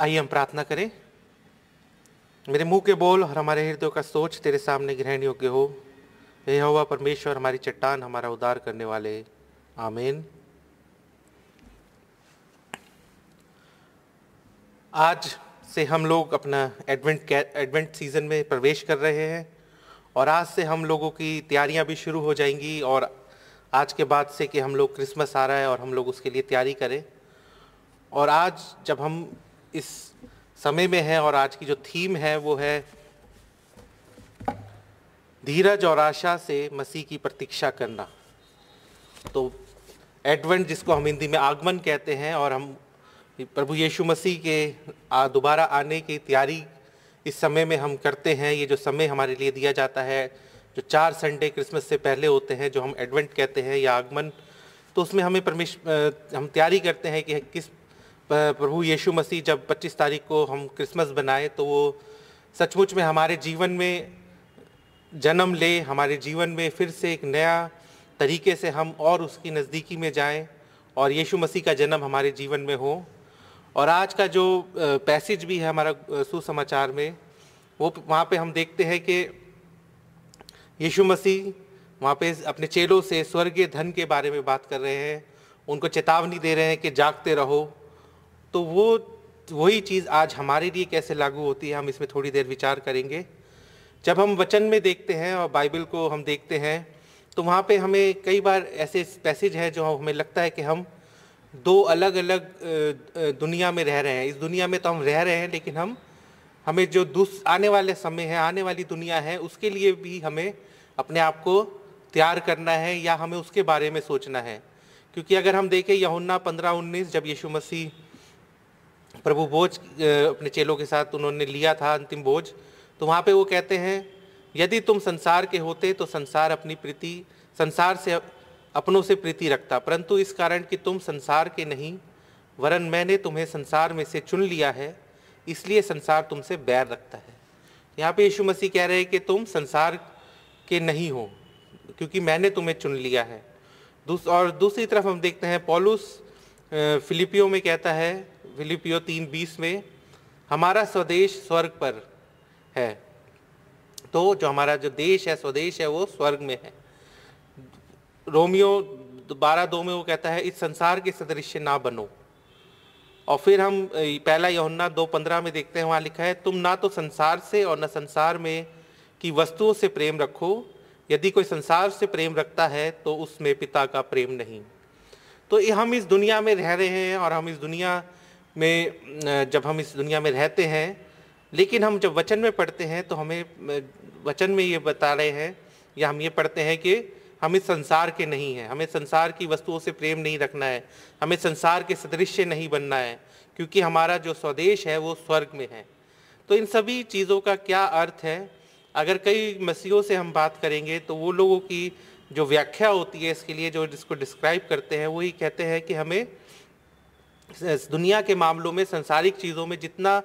आइए हम प्रार्थना करें मेरे मुंह के बोल और हमारे हृदय का सोच तेरे सामने ग्रहण योग्य हो हे हवा परमेश्वर हमारी चट्टान हमारा उद्धार करने वाले आमेन आज से हम लोग अपना एडवेंट एडवेंट सीज़न में प्रवेश कर रहे हैं और आज से हम लोगों की तैयारियां भी शुरू हो जाएंगी और आज के बाद से कि हम लोग क्रिसमस आ रहा है और हम लोग उसके लिए तैयारी करें और आज जब हम इस समय में है और आज की जो थीम है वो है धीरज और आशा से मसीह की प्रतीक्षा करना तो एडवेंट जिसको हम हिंदी में आगमन कहते हैं और हम प्रभु यीशु मसीह के दोबारा आने की तैयारी इस समय में हम करते हैं ये जो समय हमारे लिए दिया जाता है जो चार संडे क्रिसमस से पहले होते हैं जो हम एडवेंट कहते हैं या आगमन तो उसमें हमें परमेश हम तैयारी करते हैं कि किस प्रभु यीशु मसीह जब 25 तारीख को हम क्रिसमस बनाए तो वो सचमुच में हमारे जीवन में जन्म ले हमारे जीवन में फिर से एक नया तरीके से हम और उसकी नज़दीकी में जाएं और यीशु मसीह का जन्म हमारे जीवन में हो और आज का जो पैसेज भी है हमारा सुसमाचार में वो वहाँ पे हम देखते हैं कि यीशु मसीह वहाँ पे अपने चेलों से स्वर्गीय धन के बारे में बात कर रहे हैं उनको चेतावनी दे रहे हैं कि जागते रहो तो वो वही चीज़ आज हमारे लिए कैसे लागू होती है हम इसमें थोड़ी देर विचार करेंगे जब हम वचन में देखते हैं और बाइबल को हम देखते हैं तो वहाँ पे हमें कई बार ऐसे पैसेज हैं जो हमें लगता है कि हम दो अलग अलग दुनिया में रह रहे हैं इस दुनिया में तो हम रह रहे हैं लेकिन हम हमें जो दूस आने वाले समय है आने वाली दुनिया है उसके लिए भी हमें अपने आप को तैयार करना है या हमें उसके बारे में सोचना है क्योंकि अगर हम देखें यहुन्ना पंद्रह उन्नीस जब यीशु मसीह प्रभु भोज अपने चेलों के साथ उन्होंने लिया था अंतिम भोज तो वहाँ पे वो कहते हैं यदि तुम संसार के होते तो संसार अपनी प्रीति संसार से अपनों से प्रीति रखता परंतु इस कारण कि तुम संसार के नहीं वरन मैंने तुम्हें संसार में से चुन लिया है इसलिए संसार तुमसे बैर रखता है यहाँ पे यीशु मसीह कह रहे हैं कि तुम संसार के नहीं हो क्योंकि मैंने तुम्हें चुन लिया है दूस और दूसरी तरफ हम देखते हैं पॉलुस फिलिपियो में कहता है विलिपियो तीन बीस में हमारा स्वदेश स्वर्ग पर है तो जो हमारा जो देश है स्वदेश है वो स्वर्ग में है रोमियो बारह दो में वो कहता है इस संसार के सदृश ना बनो और फिर हम पहला यौना दो पंद्रह में देखते हैं वहाँ लिखा है तुम ना तो संसार से और न संसार में की वस्तुओं से प्रेम रखो यदि कोई संसार से प्रेम रखता है तो उसमें पिता का प्रेम नहीं तो हम इस दुनिया में रह रहे हैं और हम इस दुनिया में जब हम इस दुनिया में रहते हैं लेकिन हम जब वचन में पढ़ते हैं तो हमें वचन में ये बता रहे हैं या हम ये पढ़ते हैं कि हम इस संसार के नहीं हैं हमें संसार की वस्तुओं से प्रेम नहीं रखना है हमें संसार के सदृश्य नहीं बनना है क्योंकि हमारा जो स्वदेश है वो स्वर्ग में है तो इन सभी चीज़ों का क्या अर्थ है अगर कई मसीहों से हम बात करेंगे तो वो लोगों की जो व्याख्या होती है इसके लिए जो जिसको डिस्क्राइब करते हैं वो ही कहते हैं कि हमें दुनिया के मामलों में संसारिक चीज़ों में जितना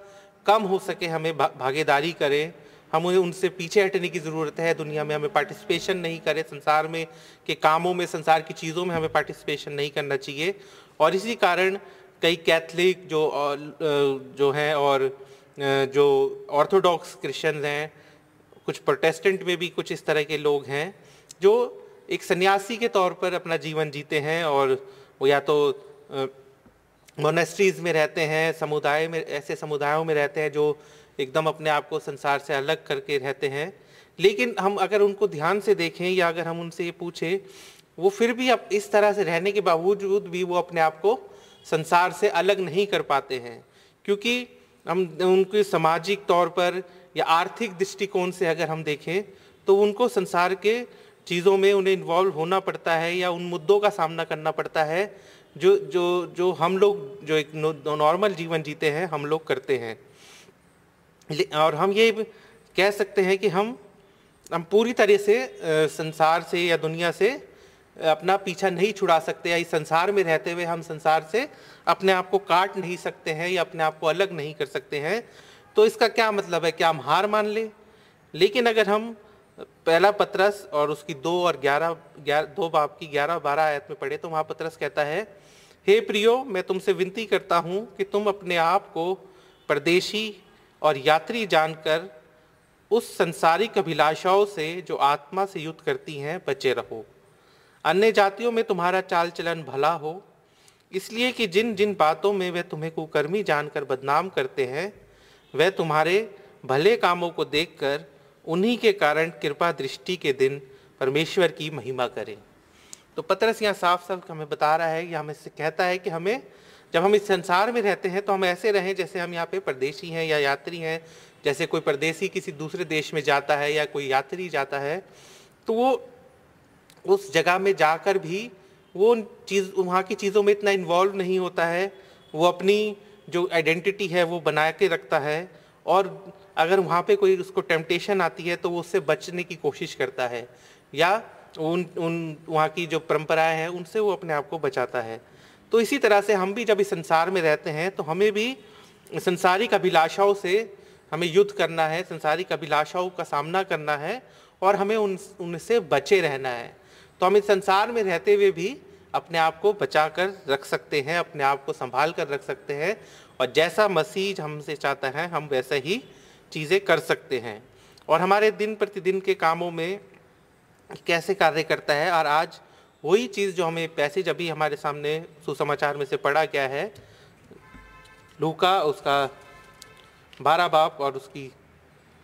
कम हो सके हमें भागीदारी करें उन्हें उनसे पीछे हटने की ज़रूरत है दुनिया में हमें पार्टिसिपेशन नहीं करें संसार में के कामों में संसार की चीज़ों में हमें पार्टिसिपेशन नहीं करना चाहिए और इसी कारण कई कैथलिक जो जो हैं और जो ऑर्थोडॉक्स क्रिश्चन हैं कुछ प्रोटेस्टेंट में भी कुछ इस तरह के लोग हैं जो एक सन्यासी के तौर पर अपना जीवन जीते हैं और वो या तो मोनेस्ट्रीज में रहते हैं समुदाय में ऐसे समुदायों में रहते हैं जो एकदम अपने आप को संसार से अलग करके रहते हैं लेकिन हम अगर उनको ध्यान से देखें या अगर हम उनसे ये पूछें वो फिर भी अब इस तरह से रहने के बावजूद भी वो अपने आप को संसार से अलग नहीं कर पाते हैं क्योंकि हम उनके सामाजिक तौर पर या आर्थिक दृष्टिकोण से अगर हम देखें तो उनको संसार के चीज़ों में उन्हें इन्वॉल्व होना पड़ता है या उन मुद्दों का सामना करना पड़ता है जो जो जो हम लोग जो एक नॉर्मल जीवन जीते हैं हम लोग करते हैं और हम ये कह सकते हैं कि हम हम पूरी तरह से संसार से या दुनिया से अपना पीछा नहीं छुड़ा सकते या इस संसार में रहते हुए हम संसार से अपने आप को काट नहीं सकते हैं या अपने आप को अलग नहीं कर सकते हैं तो इसका क्या मतलब है क्या हम हार मान लें लेकिन अगर हम पहला पत्रस और उसकी दो और ग्यारह ग्यारह दो बाप की ग्यारह बारह आयत में पढ़े तो वहाँ पत्रस कहता है हे प्रियो मैं तुमसे विनती करता हूँ कि तुम अपने आप को परदेशी और यात्री जानकर उस संसारिक अभिलाषाओं से जो आत्मा से युद्ध करती हैं बचे रहो अन्य जातियों में तुम्हारा चाल चलन भला हो इसलिए कि जिन जिन बातों में वे तुम्हें कुकर्मी जानकर बदनाम करते हैं वह तुम्हारे भले कामों को देखकर उन्हीं के कारण कृपा दृष्टि के दिन परमेश्वर की महिमा करें तो पतरस यहाँ साफ साफ हमें बता रहा है या हमें कहता है कि हमें जब हम इस संसार में रहते हैं तो हम ऐसे रहें जैसे हम यहाँ पे परदेशी हैं या यात्री हैं जैसे कोई परदेशी किसी दूसरे देश में जाता है या कोई यात्री जाता है तो वो उस जगह में जाकर भी वो चीज़ वहाँ की चीज़ों में इतना इन्वॉल्व नहीं होता है वो अपनी जो आइडेंटिटी है वो बना के रखता है और अगर वहाँ पे कोई उसको टेम्पटेशन आती है तो वो उससे बचने की कोशिश करता है या उन उन वहाँ की जो परंपराएं हैं उनसे वो अपने आप को बचाता है तो इसी तरह से हम भी जब इस संसार में रहते हैं तो हमें भी संसारिक अभिलाषाओं से हमें युद्ध करना है संसारिक अभिलाषाओं का सामना करना है और हमें उन उनसे बचे रहना है तो हम इस संसार में रहते हुए भी अपने आप को बचा कर रख सकते हैं अपने आप को संभाल कर रख सकते हैं और जैसा मसीज हमसे चाहता है हम वैसे ही चीज़ें कर सकते हैं और हमारे दिन प्रतिदिन के कामों में कैसे कार्य करता है और आज वही चीज़ जो हमें पैसेज अभी हमारे सामने सुसमाचार में से पढ़ा गया है लूका उसका बारह बाप और उसकी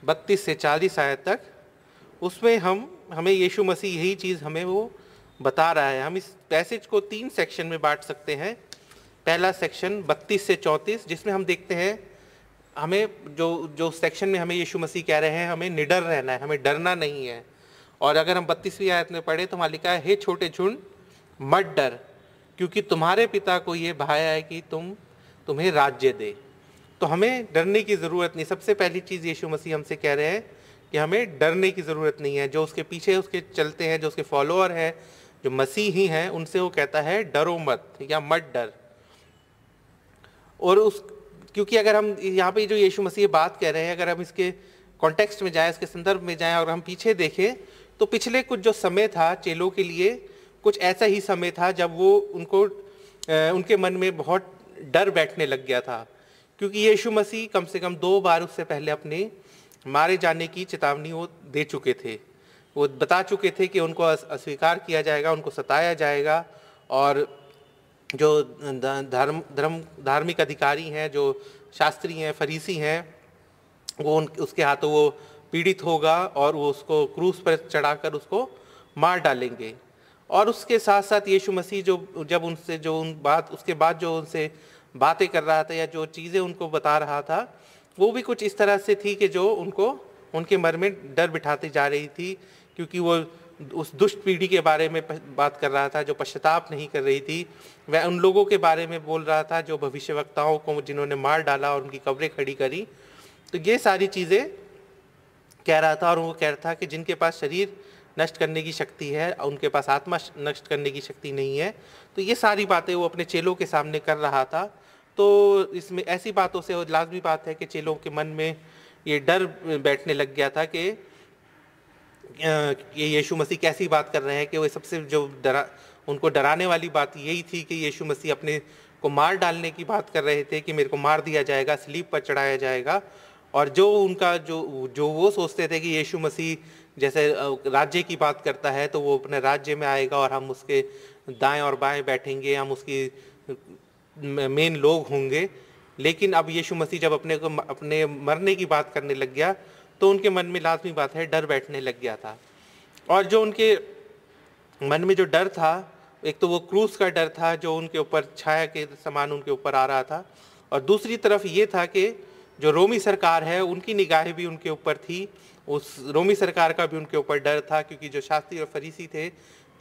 बत्तीस से चालीस आयत तक उसमें हम हमें यीशु मसीह यही चीज़ हमें वो बता रहा है हम इस पैसेज को तीन सेक्शन में बांट सकते हैं पहला सेक्शन बत्तीस से चौंतीस जिसमें हम देखते हैं हमें जो जो सेक्शन में हमें यीशु मसीह कह रहे हैं हमें निडर रहना है हमें डरना नहीं है और अगर हम बत्तीसवीं आयत में पढ़े तो वहाँ लिखा है हे छोटे झुंड मत डर क्योंकि तुम्हारे पिता को ये भाया है कि तुम तुम्हें राज्य दे तो हमें डरने की ज़रूरत नहीं सबसे पहली चीज़ यीशु मसीह हमसे कह रहे हैं कि हमें डरने की ज़रूरत नहीं है जो उसके पीछे उसके चलते हैं जो उसके फॉलोअर हैं जो मसीही हैं उनसे वो कहता है डरो मत या मत डर और उस क्योंकि अगर हम यहाँ पे जो यीशु मसीह बात कह रहे हैं अगर हम इसके कॉन्टेक्स्ट में जाए इसके संदर्भ में जाए और हम पीछे देखें तो पिछले कुछ जो समय था चेलों के लिए कुछ ऐसा ही समय था जब वो उनको उनके मन में बहुत डर बैठने लग गया था क्योंकि यीशु मसीह कम से कम दो बार उससे पहले अपने मारे जाने की चेतावनी वो दे चुके थे वो बता चुके थे कि उनको अस्वीकार किया जाएगा उनको सताया जाएगा और जो धर्म धर्म धार्मिक अधिकारी हैं जो शास्त्री हैं फरीसी हैं वो उन उसके हाथों वो पीड़ित होगा और वो उसको क्रूस पर चढ़ाकर उसको मार डालेंगे और उसके साथ साथ यीशु मसीह जो जब उनसे जो उन बात उसके बाद जो उनसे बातें कर रहा था या जो चीज़ें उनको बता रहा था वो भी कुछ इस तरह से थी कि जो उनको उनके मर में डर बिठाती जा रही थी क्योंकि वो उस दुष्ट पीढ़ी के बारे में बात कर रहा था जो पश्चाताप नहीं कर रही थी वह उन लोगों के बारे में बोल रहा था जो भविष्यवक्ताओं को जिन्होंने मार डाला और उनकी कब्रें खड़ी करी तो ये सारी चीज़ें कह रहा था और वो कह रहा था कि जिनके पास शरीर नष्ट करने की शक्ति है उनके पास आत्मा नष्ट करने की शक्ति नहीं है तो ये सारी बातें वो अपने चेलों के सामने कर रहा था तो इसमें ऐसी बातों से लाजमी बात है कि चेलों के मन में ये डर बैठने लग गया था कि ये यीशु मसीह कैसी बात कर रहे हैं कि वो सबसे जो डरा उनको डराने वाली बात यही थी कि यीशु मसीह अपने को मार डालने की बात कर रहे थे कि मेरे को मार दिया जाएगा स्लीप पर चढ़ाया जाएगा और जो उनका जो जो वो सोचते थे कि यीशु मसीह जैसे राज्य की बात करता है तो वो अपने राज्य में आएगा और हम उसके दाएं और बाएं बैठेंगे हम उसकी मेन लोग होंगे लेकिन अब यीशु मसीह जब अपने को अपने मरने की बात करने लग गया तो उनके मन में लाजमी बात है डर बैठने लग गया था और जो उनके मन में जो डर था एक तो वो क्रूस का डर था जो उनके ऊपर छाया के समान उनके ऊपर आ रहा था और दूसरी तरफ ये था कि जो रोमी सरकार है उनकी निगाहें भी उनके ऊपर थी उस रोमी सरकार का भी उनके ऊपर डर था क्योंकि जो शास्त्री और फरीसी थे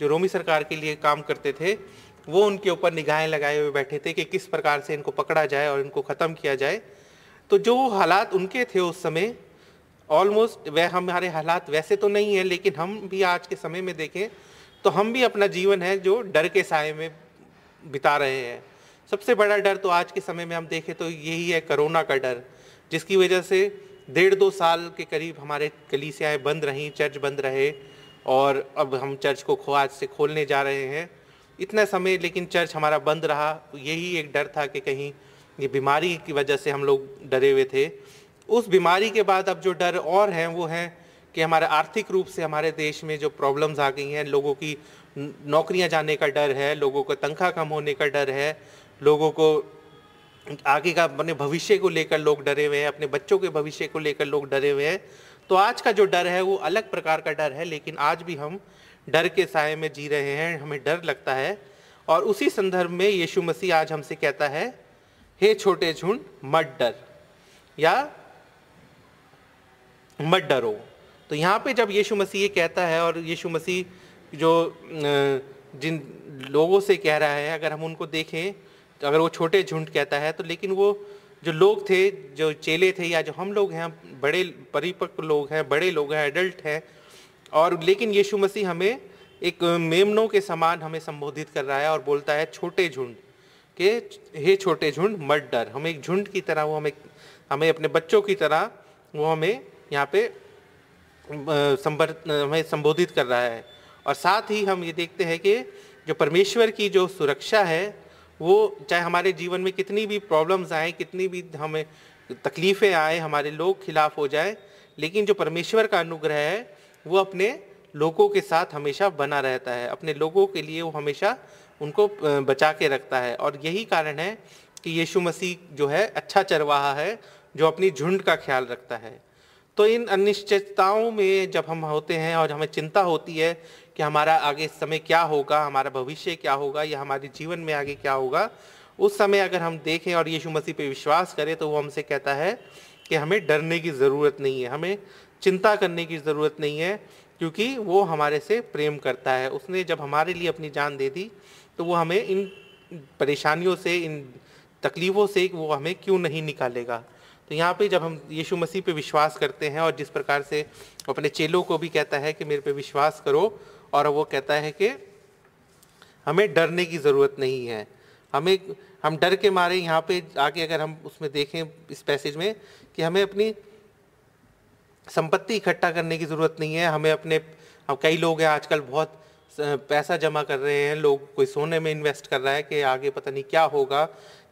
जो रोमी सरकार के लिए काम करते थे वो उनके ऊपर निगाहें लगाए हुए बैठे थे कि किस प्रकार से इनको पकड़ा जाए और इनको ख़त्म किया जाए तो जो हालात उनके थे उस समय ऑलमोस्ट वह हमारे हालात वैसे तो नहीं है लेकिन हम भी आज के समय में देखें तो हम भी अपना जीवन है जो डर के साय में बिता रहे हैं सबसे बड़ा डर तो आज के समय में हम देखें तो यही है कोरोना का डर जिसकी वजह से डेढ़ दो साल के करीब हमारे कलीसियाएँ बंद रहीं चर्च बंद रहे और अब हम चर्च को खो आज से खोलने जा रहे हैं इतना समय लेकिन चर्च हमारा बंद रहा तो यही एक डर था कि कहीं ये बीमारी की वजह से हम लोग डरे हुए थे उस बीमारी के बाद अब जो डर और हैं वो हैं कि हमारे आर्थिक रूप से हमारे देश में जो प्रॉब्लम्स आ गई हैं लोगों की नौकरियां जाने का डर है लोगों को तनख्वाह कम होने का डर है लोगों को आगे का अपने भविष्य को लेकर लोग डरे हुए हैं अपने बच्चों के भविष्य को लेकर लोग डरे हुए हैं तो आज का जो डर है वो अलग प्रकार का डर है लेकिन आज भी हम डर के साय में जी रहे हैं हमें डर लगता है और उसी संदर्भ में यीशु मसीह आज हमसे कहता है हे छोटे झुंड मत डर या मत डरो तो यहाँ पे जब यीशु मसीह ये कहता है और यीशु मसीह जो जिन लोगों से कह रहा है अगर हम उनको देखें अगर वो छोटे झुंड कहता है तो लेकिन वो जो लोग थे जो चेले थे या जो हम लोग हैं बड़े परिपक्व लोग हैं बड़े लोग हैं एडल्ट हैं और लेकिन यीशु मसीह हमें एक मेमनों के समान हमें संबोधित कर रहा है और बोलता है छोटे झुंड के हे छोटे झुंड मत डर हमें एक झुंड की तरह वो हमें हमें अपने बच्चों की तरह वो हमें यहाँ पे संबर हमें संबोधित कर रहा है और साथ ही हम ये देखते हैं कि जो परमेश्वर की जो सुरक्षा है वो चाहे हमारे जीवन में कितनी भी प्रॉब्लम्स आए कितनी भी हमें तकलीफ़ें आए हमारे लोग खिलाफ हो जाए लेकिन जो परमेश्वर का अनुग्रह है वो अपने लोगों के साथ हमेशा बना रहता है अपने लोगों के लिए वो हमेशा उनको बचा के रखता है और यही कारण है कि यीशु मसीह जो है अच्छा चरवाहा है जो अपनी झुंड का ख्याल रखता है तो इन अनिश्चितताओं में जब हम होते हैं और हमें चिंता होती है कि हमारा आगे समय क्या होगा हमारा भविष्य क्या होगा या हमारे जीवन में आगे क्या होगा उस समय अगर हम देखें और यीशु मसीह पे विश्वास करें तो वो हमसे कहता है कि हमें डरने की ज़रूरत नहीं है हमें चिंता करने की ज़रूरत नहीं है क्योंकि वो हमारे से प्रेम करता है उसने जब हमारे लिए अपनी जान दे दी तो वो हमें इन परेशानियों से इन तकलीफ़ों से वो हमें क्यों नहीं निकालेगा तो यहाँ पे जब हम यीशु मसीह पे विश्वास करते हैं और जिस प्रकार से अपने चेलों को भी कहता है कि मेरे पे विश्वास करो और वो कहता है कि हमें डरने की ज़रूरत नहीं है हमें हम डर के मारे यहाँ पे आके अगर हम उसमें देखें इस पैसेज में कि हमें अपनी संपत्ति इकट्ठा करने की ज़रूरत नहीं है हमें अपने हम कई लोग हैं आजकल बहुत पैसा जमा कर रहे हैं लोग कोई सोने में इन्वेस्ट कर रहा है कि आगे पता नहीं क्या होगा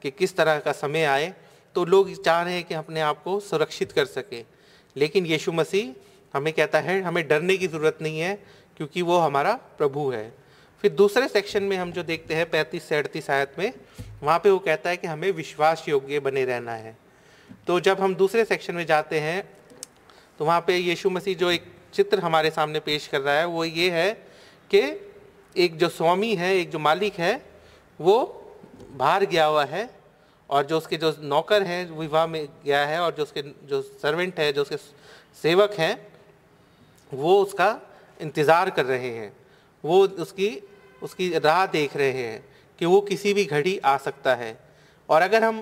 कि किस तरह का समय आए तो लोग चाह रहे हैं कि अपने आप को सुरक्षित कर सके लेकिन यीशु मसीह हमें कहता है हमें डरने की ज़रूरत नहीं है क्योंकि वो हमारा प्रभु है फिर दूसरे सेक्शन में हम जो देखते हैं पैंतीस से अड़तीस आयत में वहाँ पे वो कहता है कि हमें विश्वास योग्य बने रहना है तो जब हम दूसरे सेक्शन में जाते हैं तो वहाँ पे यीशु मसीह जो एक चित्र हमारे सामने पेश कर रहा है वो ये है कि एक जो स्वामी है एक जो मालिक है वो बाहर गया हुआ है और जो उसके जो नौकर हैं विवाह में गया है और जो उसके जो सर्वेंट है जो उसके सेवक हैं वो उसका इंतज़ार कर रहे हैं वो उसकी उसकी राह देख रहे हैं कि वो किसी भी घड़ी आ सकता है और अगर हम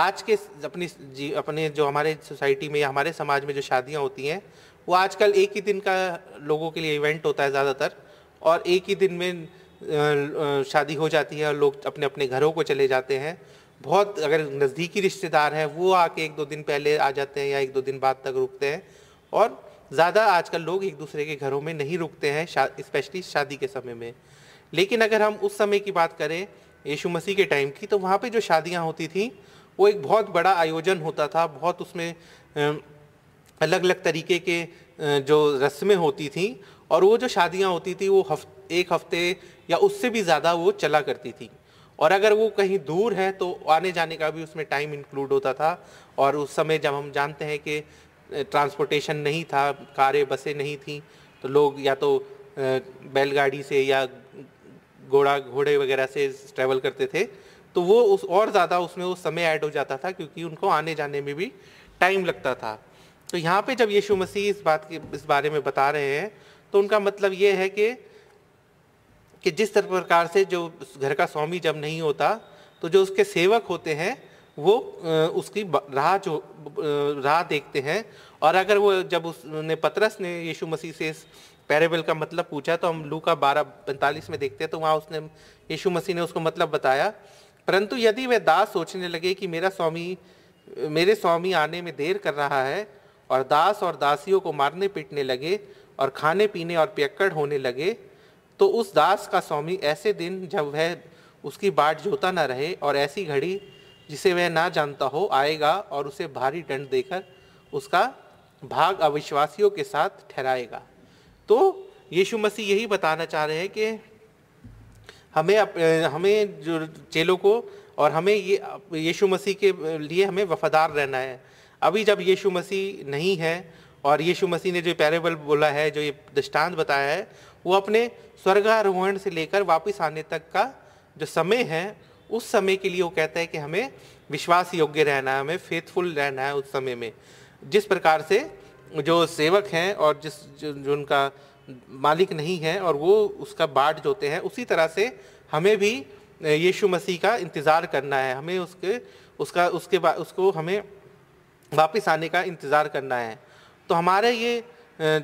आज के अपनी जी अपने जो हमारे सोसाइटी में या हमारे समाज में जो शादियाँ होती हैं वो आजकल एक ही दिन का लोगों के लिए इवेंट होता है ज़्यादातर और एक ही दिन में शादी हो जाती है और लोग अपने अपने घरों को चले जाते हैं बहुत अगर नज़दीकी रिश्तेदार हैं वो आके एक दो दिन पहले आ जाते हैं या एक दो दिन बाद तक रुकते हैं और ज़्यादा आजकल लोग एक दूसरे के घरों में नहीं रुकते हैं इस्पेशली शादी के समय में लेकिन अगर हम उस समय की बात करें यीशु मसीह के टाइम की तो वहाँ पे जो शादियाँ होती थी वो एक बहुत बड़ा आयोजन होता था बहुत उसमें अलग अलग तरीके के जो रस्में होती थी और वो जो शादियाँ होती थी वो हफ्ते एक हफ्ते या उससे भी ज़्यादा वो चला करती थी और अगर वो कहीं दूर है तो आने जाने का भी उसमें टाइम इंक्लूड होता था और उस समय जब हम जानते हैं कि ट्रांसपोर्टेशन नहीं था कारें बसें नहीं थी तो लोग या तो बैलगाड़ी से या घोड़ा घोड़े वगैरह से ट्रैवल करते थे तो वो उस और ज़्यादा उसमें वो उस समय ऐड हो जाता था क्योंकि उनको आने जाने में भी टाइम लगता था तो यहाँ पे जब यीशु मसीह इस बात के इस बारे में बता रहे हैं तो उनका मतलब ये है कि कि जिस तरह प्रकार से जो घर का स्वामी जब नहीं होता तो जो उसके सेवक होते हैं वो उसकी राह जो राह देखते हैं और अगर वो जब उसने पतरस ने यीशु मसीह से इस पैरेबल का मतलब पूछा तो हम लू का बारह पैंतालीस में देखते हैं तो वहाँ उसने यीशु मसीह ने उसको मतलब बताया परंतु यदि वह दास सोचने लगे कि मेरा स्वामी मेरे स्वामी आने में देर कर रहा है और दास और दासियों को मारने पीटने लगे और खाने पीने और पियक्कड़ होने लगे तो उस दास का स्वामी ऐसे दिन जब वह उसकी बाट जोता न रहे और ऐसी घड़ी जिसे वह ना जानता हो आएगा और उसे भारी दंड देकर उसका भाग अविश्वासियों के साथ ठहराएगा तो यीशु मसीह यही बताना चाह रहे हैं कि हमें अप, हमें जो चेलों को और हमें ये यीशु मसीह के लिए हमें वफादार रहना है अभी जब यीशु मसीह नहीं है और यीशु मसीह ने जो पैरेबल बोला है जो ये दृष्टांत बताया है वो अपने स्वर्गारोहण से लेकर वापस आने तक का जो समय है उस समय के लिए वो कहता है कि हमें विश्वास योग्य रहना है हमें फेथफुल रहना है उस समय में जिस प्रकार से जो सेवक हैं और जिस जो, जो उनका मालिक नहीं है और वो उसका बाट जोते हैं उसी तरह से हमें भी यीशु मसीह का इंतज़ार करना है हमें उसके उसका उसके उसको हमें वापस आने का इंतज़ार करना है तो हमारे ये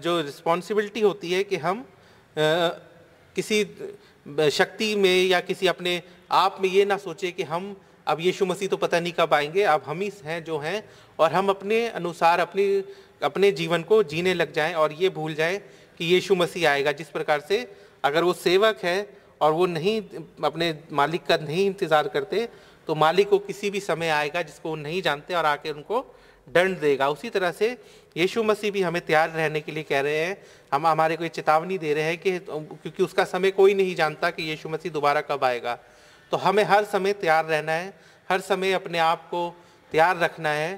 जो रिस्पॉन्सिबिलिटी होती है कि हम किसी शक्ति में या किसी अपने आप में ये ना सोचे कि हम अब यीशु मसीह तो पता नहीं कब आएंगे अब हम ही हैं जो हैं और हम अपने अनुसार अपनी अपने जीवन को जीने लग जाएं और ये भूल जाएं कि यीशु मसीह आएगा जिस प्रकार से अगर वो सेवक है और वो नहीं अपने मालिक का नहीं इंतज़ार करते तो मालिक को किसी भी समय आएगा जिसको वो नहीं जानते और आके उनको दंड देगा उसी तरह से यीशु मसीह भी हमें तैयार रहने के लिए कह रहे हैं हम हमारे को ये चेतावनी दे रहे हैं कि क्योंकि उसका समय कोई नहीं जानता कि यीशु मसीह दोबारा कब आएगा तो हमें हर समय तैयार रहना है हर समय अपने आप को तैयार रखना है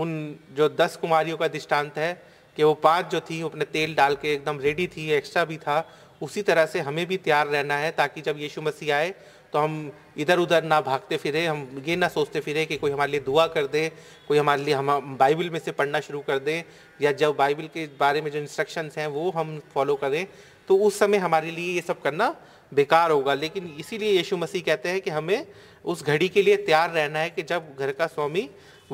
उन जो दस कुमारियों का दृष्टांत है कि वो पाँच जो थी अपने तेल डाल के एकदम रेडी थी एक्स्ट्रा भी था उसी तरह से हमें भी तैयार रहना है ताकि जब यीशु मसीह आए तो हम इधर उधर ना भागते फिरे हम ये ना सोचते फिरे कि कोई हमारे लिए दुआ कर दे कोई हमारे लिए हम बाइबल में से पढ़ना शुरू कर दे या जब बाइबल के बारे में जो इंस्ट्रक्शंस हैं वो हम फॉलो करें तो उस समय हमारे लिए ये सब करना बेकार होगा लेकिन इसीलिए यीशु मसीह कहते हैं कि हमें उस घड़ी के लिए तैयार रहना है कि जब घर का स्वामी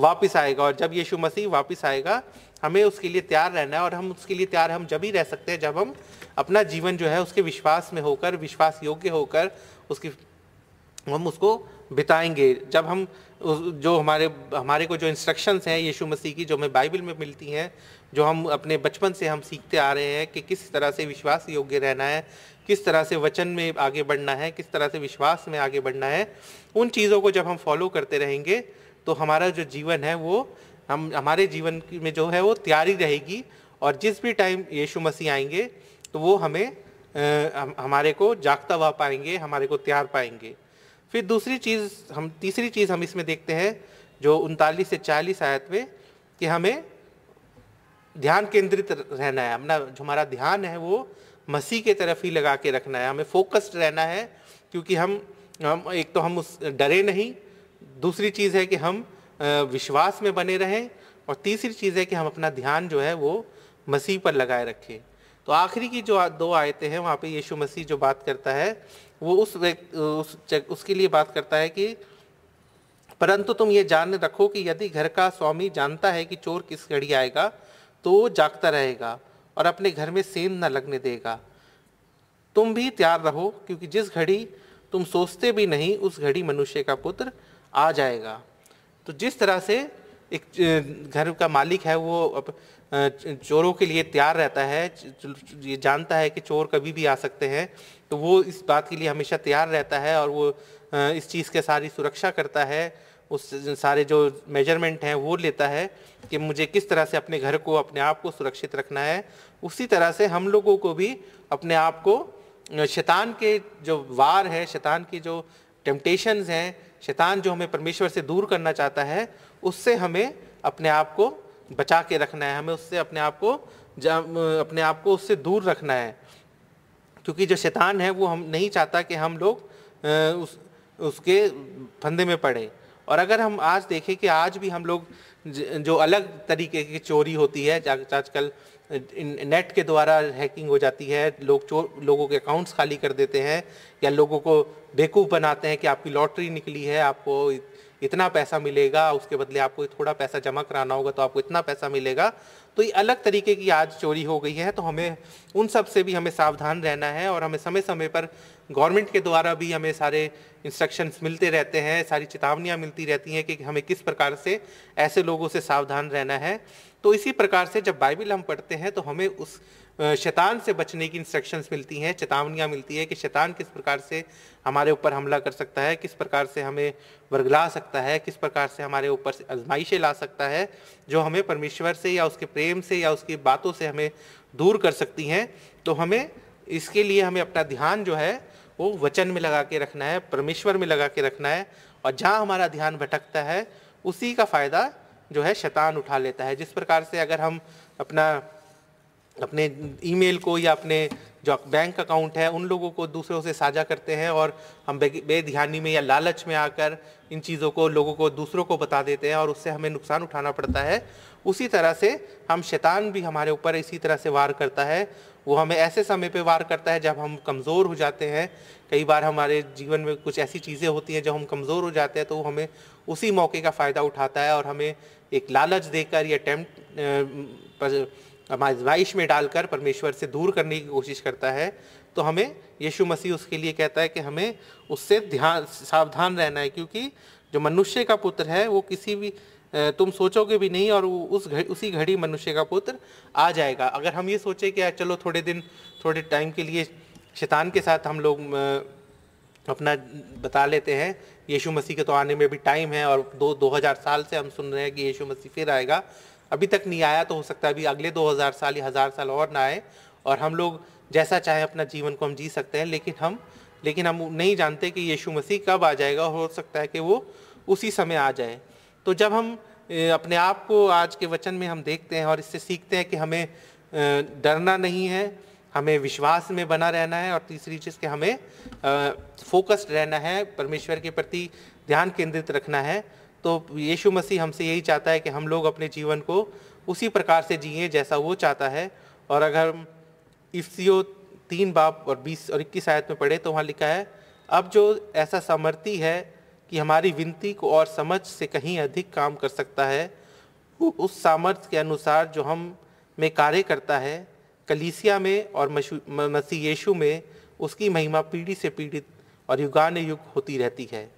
वापस आएगा और जब यीशु मसीह वापस आएगा हमें उसके लिए तैयार रहना है और हम उसके लिए तैयार हम जब ही रह सकते हैं जब हम अपना जीवन जो है उसके विश्वास में होकर विश्वास योग्य होकर उसकी हम उसको बिताएंगे जब हम जो हमारे हमारे को जो इंस्ट्रक्शंस हैं यीशु मसीह की जो हमें बाइबल में मिलती हैं जो हम अपने बचपन से हम सीखते आ रहे हैं कि किस तरह से विश्वास योग्य रहना है किस तरह से वचन में आगे बढ़ना है किस तरह से विश्वास में आगे बढ़ना है उन चीज़ों को जब हम फॉलो करते रहेंगे तो हमारा जो जीवन है वो हम हमारे जीवन में जो है वो तैयारी रहेगी और जिस भी टाइम यीशु मसीह आएंगे तो वो हमें आ, हमारे को जागता हुआ पाएंगे हमारे को तैयार पाएंगे फिर दूसरी चीज़ हम तीसरी चीज़ हम इसमें देखते हैं जो उनतालीस से चालीस आयत में कि हमें ध्यान केंद्रित रहना है अपना जो हमारा ध्यान है वो मसीह के तरफ ही लगा के रखना है हमें फोकस्ड रहना है क्योंकि हम, हम एक तो हम उस डरे नहीं दूसरी चीज़ है कि हम विश्वास में बने रहें और तीसरी चीज़ है कि हम अपना ध्यान जो है वो मसीह पर लगाए रखें तो आखिरी की जो दो आयतें हैं वहाँ पे यीशु मसीह जो बात करता है वो उस व्यक्ति उस उसके लिए बात करता है कि परंतु तुम ये जान रखो कि यदि घर का स्वामी जानता है कि चोर किस घड़ी आएगा तो वो जागता रहेगा और अपने घर में सेंध न लगने देगा तुम भी तैयार रहो क्योंकि जिस घड़ी तुम सोचते भी नहीं उस घड़ी मनुष्य का पुत्र आ जाएगा तो जिस तरह से एक घर का मालिक है वो अप, चोरों के लिए तैयार रहता है ये जानता है कि चोर कभी भी आ सकते हैं तो वो इस बात के लिए हमेशा तैयार रहता है और वो इस चीज़ के सारी सुरक्षा करता है उस सारे जो मेजरमेंट हैं वो लेता है कि मुझे किस तरह से अपने घर को अपने आप को सुरक्षित रखना है उसी तरह से हम लोगों को भी अपने आप को शैतान के जो वार है शैतान की जो टेम्पटेशंस हैं शैतान जो हमें परमेश्वर से दूर करना चाहता है उससे हमें अपने आप को बचा के रखना है हमें उससे अपने आप को अपने आप को उससे दूर रखना है क्योंकि जो शैतान है वो हम नहीं चाहता कि हम लोग उस उसके फंदे में पड़े और अगर हम आज देखें कि आज भी हम लोग जो अलग तरीके की चोरी होती है आजकल नेट के द्वारा हैकिंग हो जाती है लोग चोर लोगों के अकाउंट्स खाली कर देते हैं या लोगों को बेकूफ़ बनाते हैं कि आपकी लॉटरी निकली है आपको इतना पैसा मिलेगा उसके बदले आपको थोड़ा पैसा जमा कराना होगा तो आपको इतना पैसा मिलेगा तो ये अलग तरीके की आज चोरी हो गई है तो हमें उन सब से भी हमें सावधान रहना है और हमें समय समय पर गवर्नमेंट के द्वारा भी हमें सारे इंस्ट्रक्शंस मिलते रहते हैं सारी चेतावनियाँ मिलती रहती हैं कि हमें किस प्रकार से ऐसे लोगों से सावधान रहना है तो इसी प्रकार से जब बाइबिल हम पढ़ते हैं तो हमें उस शैतान से बचने की इंस्ट्रक्शंस मिलती हैं चेतावनियाँ मिलती है कि शैतान किस प्रकार से हमारे ऊपर हमला कर सकता है किस प्रकार से हमें वर्गला सकता है किस प्रकार से हमारे ऊपर से आजमाइशें ला सकता है जो हमें परमेश्वर से या उसके प्रेम से या उसकी बातों से हमें दूर कर सकती हैं तो हमें इसके लिए हमें अपना ध्यान जो है वो वचन में लगा के रखना है परमेश्वर में लगा के रखना है और जहाँ हमारा ध्यान भटकता है उसी का फ़ायदा जो है शैतान उठा लेता है जिस प्रकार से अगर हम अपना अपने ईमेल को या अपने जो बैंक अकाउंट है उन लोगों को दूसरों से साझा करते हैं और हम बेध्यानी में या लालच में आकर इन चीज़ों को लोगों को दूसरों को बता देते हैं और उससे हमें नुकसान उठाना पड़ता है उसी तरह से हम शैतान भी हमारे ऊपर इसी तरह से वार करता है वो हमें ऐसे समय पे वार करता है जब हम कमज़ोर हो जाते हैं कई बार हमारे जीवन में कुछ ऐसी चीज़ें होती हैं जब हम कमज़ोर हो जाते हैं तो वो हमें उसी मौके का फ़ायदा उठाता है और हमें एक लालच देकर या टेम्प आजमाइश में डालकर परमेश्वर से दूर करने की कोशिश करता है तो हमें यीशु मसीह उसके लिए कहता है कि हमें उससे ध्यान सावधान रहना है क्योंकि जो मनुष्य का पुत्र है वो किसी भी तुम सोचोगे भी नहीं और उस घड़ी उसी घड़ी मनुष्य का पुत्र आ जाएगा अगर हम ये सोचें कि चलो थोड़े दिन थोड़े टाइम के लिए शैतान के साथ हम लोग अपना बता लेते हैं यीशु मसीह के तो आने में भी टाइम है और दो दो हज़ार साल से हम सुन रहे हैं कि यीशु मसीह फिर आएगा अभी तक नहीं आया तो हो सकता है अभी अगले 2000 साल या हज़ार साल और ना आए और हम लोग जैसा चाहे अपना जीवन को हम जी सकते हैं लेकिन हम लेकिन हम नहीं जानते कि यीशु मसीह कब आ जाएगा हो सकता है कि वो उसी समय आ जाए तो जब हम अपने आप को आज के वचन में हम देखते हैं और इससे सीखते हैं कि हमें डरना नहीं है हमें विश्वास में बना रहना है और तीसरी चीज़ के हमें फोकस्ड रहना है परमेश्वर के प्रति ध्यान केंद्रित रखना है तो यीशु मसीह हमसे यही चाहता है कि हम लोग अपने जीवन को उसी प्रकार से जिए जैसा वो चाहता है और अगर हम इफ्सियो तीन बाप और बीस और इक्कीस आयत में पढ़े तो वहाँ लिखा है अब जो ऐसा समर्थी है कि हमारी विनती को और समझ से कहीं अधिक काम कर सकता है उस सामर्थ्य के अनुसार जो हम में कार्य करता है कलीसिया में और मसीह यीशु में उसकी महिमा पीढ़ी से पीढ़ित और युगान युग होती रहती है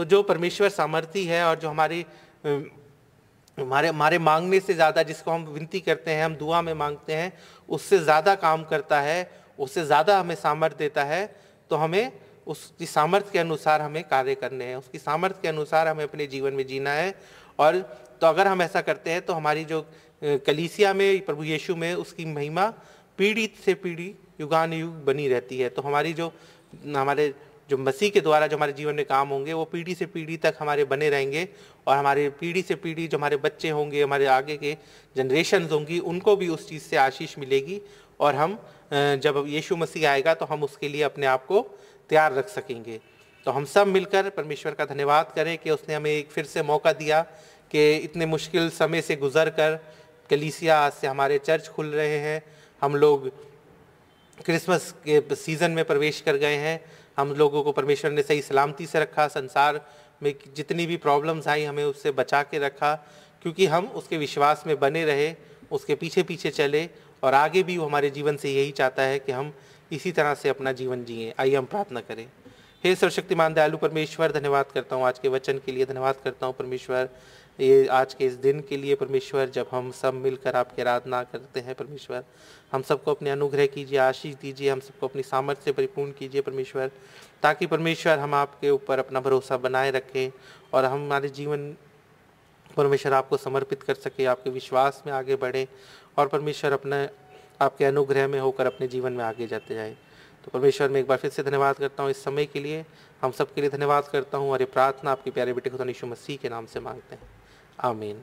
तो जो परमेश्वर सामर्थी है और जो हमारी हमारे हमारे मांगने से ज़्यादा जिसको हम विनती करते हैं हम दुआ में मांगते हैं उससे ज़्यादा काम करता है उससे ज़्यादा हमें सामर्थ्य देता है तो हमें उसकी सामर्थ्य के अनुसार हमें कार्य करने हैं उसकी सामर्थ्य के अनुसार हमें अपने जीवन में जीना है और तो अगर हम ऐसा करते हैं तो हमारी जो कलीसिया में प्रभु यीशु में उसकी महिमा पीढ़ी से पीढ़ी युगान युग बनी रहती है तो हमारी जो हमारे जो मसीह के द्वारा जो हमारे जीवन में काम होंगे वो पीढ़ी से पीढ़ी तक हमारे बने रहेंगे और हमारे पीढ़ी से पीढ़ी जो हमारे बच्चे होंगे हमारे आगे के जनरेशन होंगी उनको भी उस चीज़ से आशीष मिलेगी और हम जब यीशु मसीह आएगा तो हम उसके लिए अपने आप को तैयार रख सकेंगे तो हम सब मिलकर परमेश्वर का धन्यवाद करें कि उसने हमें एक फिर से मौका दिया कि इतने मुश्किल समय से गुज़र कर कलीसिया आज से हमारे चर्च खुल रहे हैं हम लोग क्रिसमस के सीज़न में प्रवेश कर गए हैं हम लोगों को परमेश्वर ने सही सलामती से रखा संसार में जितनी भी प्रॉब्लम्स आई हमें उससे बचा के रखा क्योंकि हम उसके विश्वास में बने रहे उसके पीछे पीछे चले और आगे भी वो हमारे जीवन से यही चाहता है कि हम इसी तरह से अपना जीवन जिए आइए हम प्रार्थना करें हे सर्वशक्तिमान दयालु परमेश्वर धन्यवाद करता हूँ आज के वचन के लिए धन्यवाद करता हूँ परमेश्वर ये आज के इस दिन के लिए परमेश्वर जब हम सब मिलकर आपकी आराधना करते हैं परमेश्वर हम सबको अपने अनुग्रह कीजिए आशीष दीजिए हम सबको अपनी सामर्थ्य से परिपूर्ण कीजिए परमेश्वर ताकि परमेश्वर हम आपके ऊपर अपना भरोसा बनाए रखें और हम हमारे जीवन परमेश्वर आपको समर्पित कर सके आपके विश्वास में आगे बढ़ें और परमेश्वर अपने आपके अनुग्रह में होकर अपने जीवन में आगे जाते जाएँ तो परमेश्वर मैं एक बार फिर से धन्यवाद करता हूँ इस समय के लिए हम सब के लिए धन्यवाद करता हूँ और ये प्रार्थना आपके प्यारे बेटे खुदा यीशु मसीह के नाम से मांगते हैं Amin.